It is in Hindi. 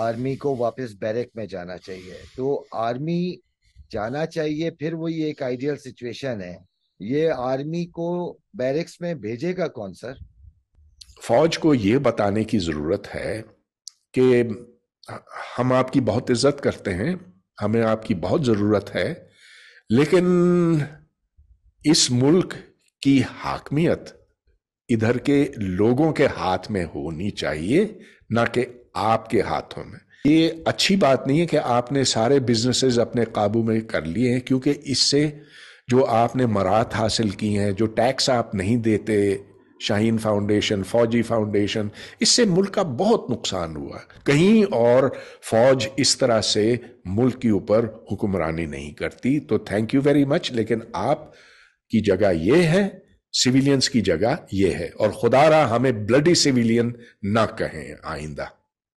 आर्मी को वापस बैरक में जाना चाहिए तो आर्मी जाना चाहिए फिर वो ये एक आइडियल सिचुएशन है ये आर्मी को बैरिक्स में भेजेगा कौन सर फौज को ये बताने की जरूरत है कि हम आपकी बहुत इज्जत करते हैं हमें आपकी बहुत जरूरत है लेकिन इस मुल्क की हाकमियत इधर के लोगों के हाथ में होनी चाहिए ना कि आपके हाथों में ये अच्छी बात नहीं है कि आपने सारे बिजनेसेस अपने काबू में कर लिए हैं क्योंकि इससे जो आपने मरात हासिल की हैं जो टैक्स आप नहीं देते शाहीन फाउंडेशन फौजी फाउंडेशन इससे मुल्क का बहुत नुकसान हुआ कहीं और फौज इस तरह से मुल्क के ऊपर हुक्मरानी नहीं करती तो थैंक यू वेरी मच लेकिन आप की जगह ये है सिविलियंस की जगह यह है और खुदा रहा हमें ब्लडी सिविलियन ना कहें आइंदा